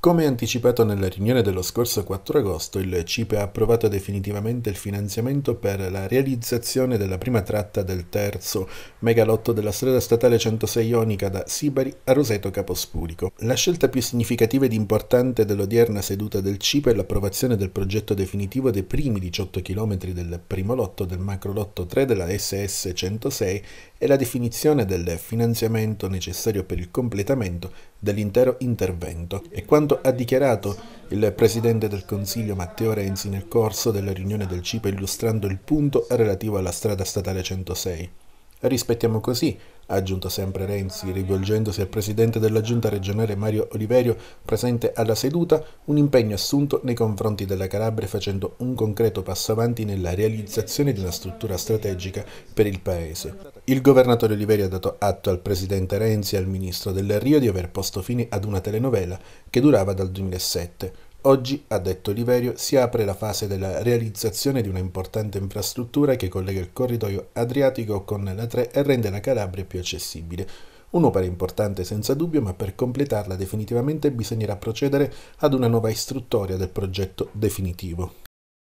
Come anticipato nella riunione dello scorso 4 agosto, il CIPE ha approvato definitivamente il finanziamento per la realizzazione della prima tratta del terzo megalotto della strada statale 106 Ionica da Sibari a Roseto Capospurico. La scelta più significativa ed importante dell'odierna seduta del CIPE è l'approvazione del progetto definitivo dei primi 18 km del primo lotto del macrolotto 3 della SS 106 e la definizione del finanziamento necessario per il completamento dell'intero intervento. E quando quanto ha dichiarato il Presidente del Consiglio Matteo Renzi nel corso della riunione del CIPE illustrando il punto relativo alla strada statale 106. Rispettiamo così, ha aggiunto sempre Renzi, rivolgendosi al presidente della giunta regionale Mario Oliverio, presente alla seduta, un impegno assunto nei confronti della Calabria facendo un concreto passo avanti nella realizzazione di una struttura strategica per il Paese. Il governatore Oliverio ha dato atto al presidente Renzi e al ministro del Rio di aver posto fine ad una telenovela che durava dal 2007 Oggi, ha detto Oliverio, si apre la fase della realizzazione di una importante infrastruttura che collega il corridoio adriatico con la 3 e rende la Calabria più accessibile. Un'opera importante senza dubbio, ma per completarla definitivamente bisognerà procedere ad una nuova istruttoria del progetto definitivo.